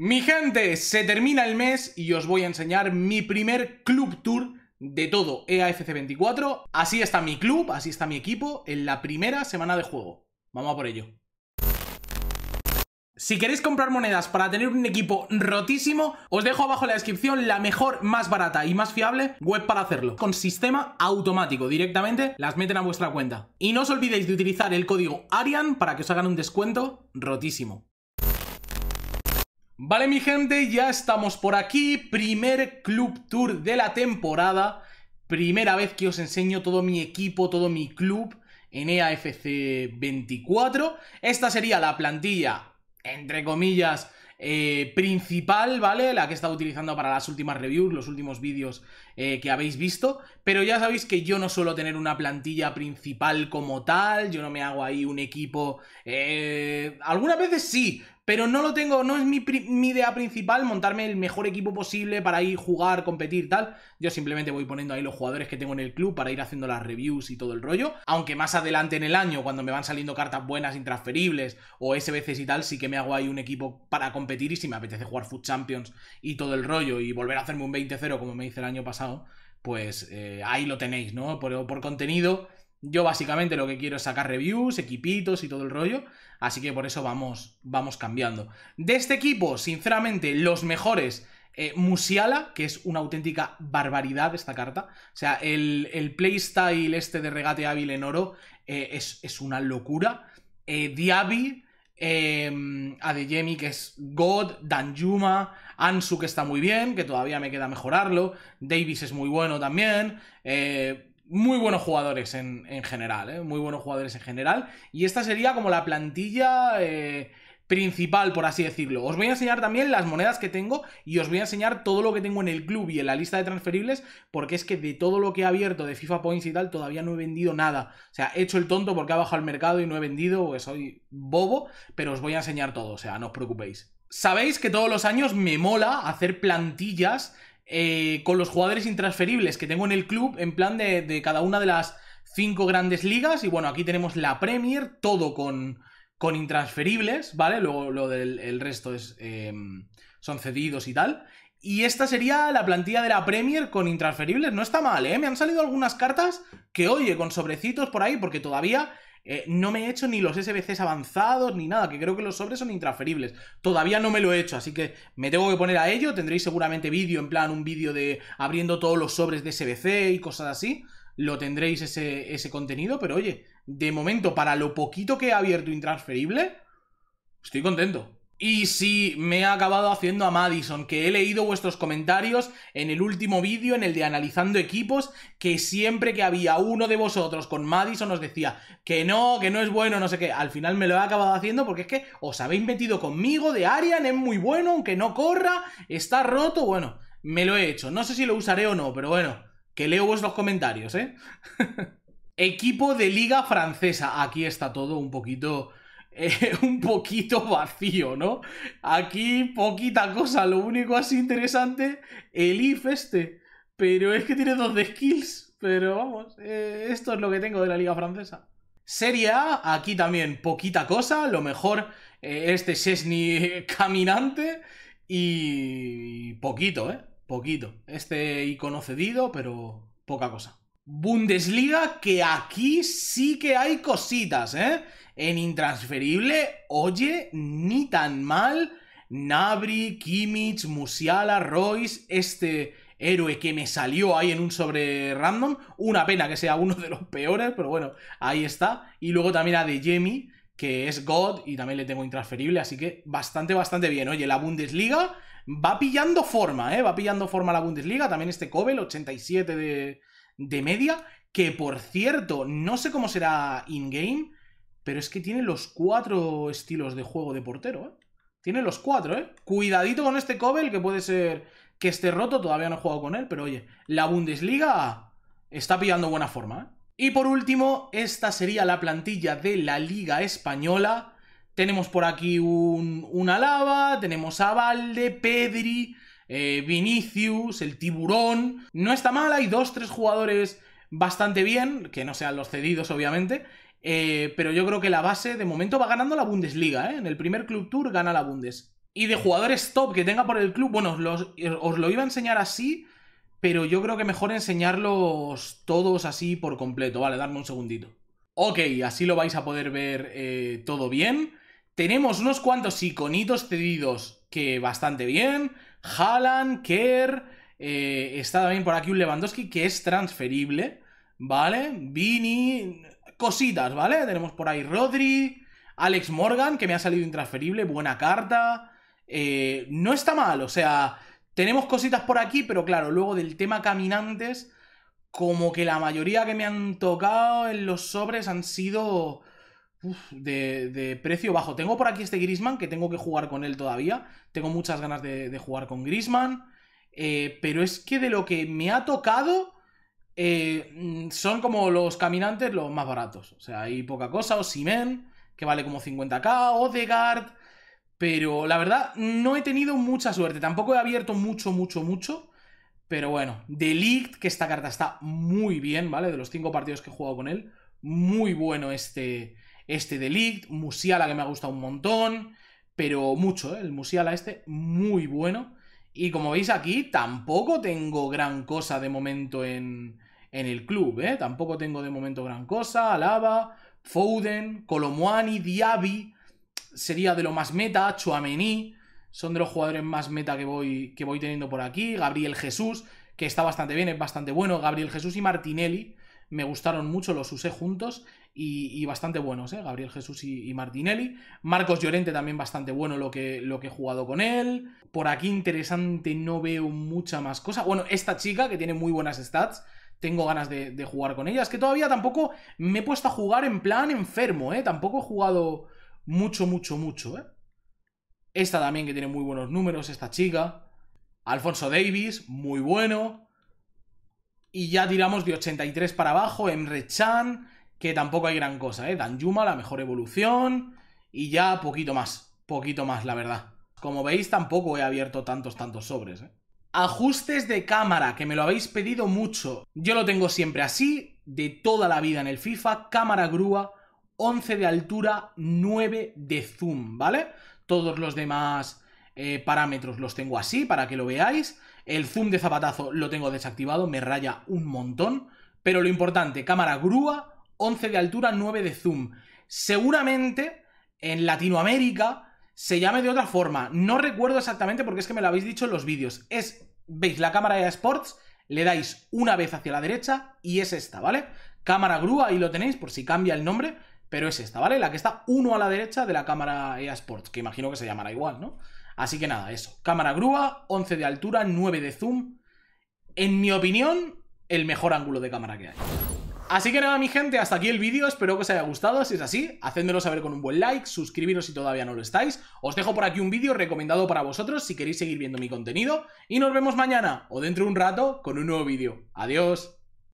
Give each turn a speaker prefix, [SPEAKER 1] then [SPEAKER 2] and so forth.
[SPEAKER 1] Mi gente, se termina el mes y os voy a enseñar mi primer club tour de todo EAFC 24. Así está mi club, así está mi equipo en la primera semana de juego. Vamos a por ello. Si queréis comprar monedas para tener un equipo rotísimo, os dejo abajo en la descripción la mejor, más barata y más fiable web para hacerlo. Con sistema automático, directamente las meten a vuestra cuenta. Y no os olvidéis de utilizar el código ARIAN para que os hagan un descuento rotísimo. Vale mi gente, ya estamos por aquí, primer club tour de la temporada, primera vez que os enseño todo mi equipo, todo mi club en EAFC 24. Esta sería la plantilla, entre comillas, eh, principal, ¿vale? La que he estado utilizando para las últimas reviews, los últimos vídeos eh, que habéis visto. Pero ya sabéis que yo no suelo tener una plantilla principal como tal, yo no me hago ahí un equipo... Eh... Algunas veces sí, pero no lo tengo, no es mi, idea principal montarme el mejor equipo posible para ir jugar, competir, tal. Yo simplemente voy poniendo ahí los jugadores que tengo en el club para ir haciendo las reviews y todo el rollo. Aunque más adelante en el año, cuando me van saliendo cartas buenas, intransferibles o SBCs y tal, sí que me hago ahí un equipo para competir y si me apetece jugar Food Champions y todo el rollo y volver a hacerme un 20-0 como me hice el año pasado, pues eh, ahí lo tenéis, ¿no? por contenido yo básicamente lo que quiero es sacar reviews, equipitos y todo el rollo, así que por eso vamos, vamos cambiando. De este equipo, sinceramente, los mejores... Eh, Musiala, que es una auténtica barbaridad esta carta. O sea, el, el playstyle este de regate hábil en oro eh, es, una locura. Eh, Diaby, Adeyemi, que es God, Danjuma, Ansu, que está muy bien, que todavía me queda mejorarlo. Davis es muy bueno también. Eh, muy buenos jugadores en, en general, ¿eh? muy buenos jugadores en general. Y esta sería como la plantilla eh, principal, por así decirlo. Os voy a enseñar también las monedas que tengo y os voy a enseñar todo lo que tengo en el club y en la lista de transferibles, porque es que de todo lo que he abierto de FIFA Points y tal, todavía no he vendido nada. O sea, he hecho el tonto porque ha bajado el mercado y no he vendido, pues soy bobo, pero os voy a enseñar todo, o sea, no os preocupéis. Sabéis que todos los años me mola hacer plantillas eh, con los jugadores intransferibles que tengo en el club, en plan de, cada una de las cinco grandes ligas. Y bueno, aquí tenemos la Premier, todo con, con intransferibles, ¿vale? Luego lo del el resto es, eh, son cedidos y tal. Y esta sería la plantilla de la Premier con intransferibles. No está mal, ¿eh? Me han salido algunas cartas que, oye, con sobrecitos por ahí, porque todavía eh, no me he hecho ni los SBCs avanzados ni nada, que creo que los sobres son intransferibles. Todavía no me lo he hecho, así que me tengo que poner a ello. Tendréis seguramente vídeo, en plan un vídeo de abriendo todos los sobres de SBC y cosas así. Lo tendréis ese, ese contenido, pero oye, de momento, para lo poquito que he abierto intransferible, estoy contento. Y sí, me he acabado haciendo a Madison, que he leído vuestros comentarios en el último vídeo, en el de analizando equipos, que siempre que había uno de vosotros con Madison os decía que no, que no es bueno, no sé qué. Al final me lo he acabado haciendo porque es que os habéis metido conmigo de Arian, es muy bueno, aunque no corra, está roto, bueno, me lo he hecho. No sé si lo usaré o no, pero bueno, que leo vuestros comentarios, ¿eh? Equipo de liga francesa. Aquí está todo un poquito un poquito vacío, ¿no? Aquí poquita cosa, lo único así interesante, el if este. Pero es que tiene dos de skills. Pero vamos, eh, esto es lo que tengo de la liga francesa. Serie A, aquí también poquita cosa, lo mejor eh, este Chesney eh, caminante y poquito, ¿eh? Poquito. Este icono cedido, pero poca cosa. Bundesliga, que aquí sí que hay cositas, ¿eh? En intransferible, oye, ni tan mal. Nabri, Kimmich, Musiala, Royce, este héroe que me salió ahí en un sobre random. Una pena que sea uno de los peores, pero bueno, ahí está. Y luego también a de Jemi, que es God y también le tengo intransferible, así que bastante, bastante bien. Oye, la Bundesliga va pillando forma, ¿eh? Va pillando forma la Bundesliga. También este Kobe, el 87 de, de media, que por cierto, no sé cómo será in-game, pero es que tiene los cuatro estilos de juego de portero, ¿eh? Tiene los cuatro, ¿eh? Cuidadito con este cobel que puede ser que esté roto, todavía no he jugado con él, pero oye, la Bundesliga está pillando buena forma, ¿eh? Y por último, esta sería la plantilla de la Liga Española. Tenemos por aquí un, Lava, Alaba, tenemos a Valde, Pedri, eh, Vinicius, el tiburón. No está mal, hay dos, tres jugadores bastante bien, que no sean los cedidos, obviamente. Eh, pero yo creo que la base de momento va ganando la Bundesliga, ¿eh? En el primer Club Tour gana la Bundes. Y de jugadores top que tenga por el club, bueno, os lo iba a enseñar así, pero yo creo que mejor enseñarlos todos así por completo. Vale, darme un segundito. Ok, así lo vais a poder ver todo bien. Tenemos unos cuantos iconitos cedidos que bastante bien. Haaland, Kerr, eh, está también por aquí un Lewandowski que es transferible, ¿vale? Vini, cositas, ¿vale? Tenemos por ahí Rodri, Alex Morgan, que me ha salido intransferible, buena carta. Eh, no está mal, o sea, tenemos cositas por aquí, pero claro, luego del tema caminantes, como que la mayoría que me han tocado en los sobres han sido de, precio bajo. Tengo por aquí este Grisman que tengo que jugar con él todavía. Tengo muchas ganas de, jugar con Grisman. Eh, pero es que de lo que me ha tocado eh, mm, son como los caminantes los más baratos. O sea, hay poca cosa. O Simen, que vale como 50k. o Guard Pero la verdad, no he tenido mucha suerte. Tampoco he abierto mucho, mucho, mucho. Pero bueno, Delict, que esta carta está muy bien, ¿vale? De los cinco partidos que he jugado con él. Muy bueno este, este Delict, Musiala que me ha gustado un montón, pero mucho, ¿eh? el Musiala este, muy bueno. Y como veis aquí, tampoco tengo gran cosa de momento en, en el club, ¿eh? Tampoco tengo de momento gran cosa. Alaba, Foden, Colomuani, Diaby, sería de lo más meta, Chuamení, son de los jugadores más meta que voy, que voy teniendo por aquí. Gabriel Jesús, que está bastante bien, es bastante bueno. Gabriel Jesús y Martinelli, me gustaron mucho, los usé juntos y, bastante buenos, ¿eh? Gabriel Jesús y, Martinelli. Marcos Llorente también bastante bueno lo que, lo que he jugado con él. Por aquí interesante no veo mucha más cosa. Bueno, esta chica que tiene muy buenas stats, tengo ganas de, de jugar con ella. Es que todavía tampoco me he puesto a jugar en plan enfermo, ¿eh? Tampoco he jugado mucho, mucho, mucho, ¿eh? Esta también que tiene muy buenos números, esta chica. Alfonso Davis, muy bueno. Y ya tiramos de 83 para abajo, Emre Chan, que tampoco hay gran cosa, ¿eh? Danjuma, la mejor evolución. Y ya poquito más, poquito más, la verdad. Como veis, tampoco he abierto tantos, tantos sobres, ¿eh? Ajustes de cámara, que me lo habéis pedido mucho. Yo lo tengo siempre así, de toda la vida en el FIFA. Cámara grúa, 11 de altura, 9 de zoom, ¿vale? Todos los demás eh, parámetros los tengo así, para que lo veáis. El zoom de zapatazo lo tengo desactivado, me raya un montón. Pero lo importante, cámara grúa, 11 de altura, 9 de zoom. Seguramente en Latinoamérica se llame de otra forma. No recuerdo exactamente porque es que me lo habéis dicho en los vídeos. Es, veis la cámara de Sports, le dais una vez hacia la derecha y es esta, ¿vale? Cámara grúa, ahí lo tenéis por si cambia el nombre, pero es esta, ¿vale? La que está uno a la derecha de la cámara EA Sports, que imagino que se llamará igual, ¿no? Así que nada, eso. Cámara grúa, 11 de altura, 9 de zoom. En mi opinión, el mejor ángulo de cámara que hay. Así que nada, mi gente, hasta aquí el vídeo. Espero que os haya gustado. Si es así, hacéndolo saber con un buen like, suscribiros si todavía no lo estáis. Os dejo por aquí un vídeo recomendado para vosotros si queréis seguir viendo mi contenido. Y nos vemos mañana o dentro de un rato con un nuevo vídeo. Adiós.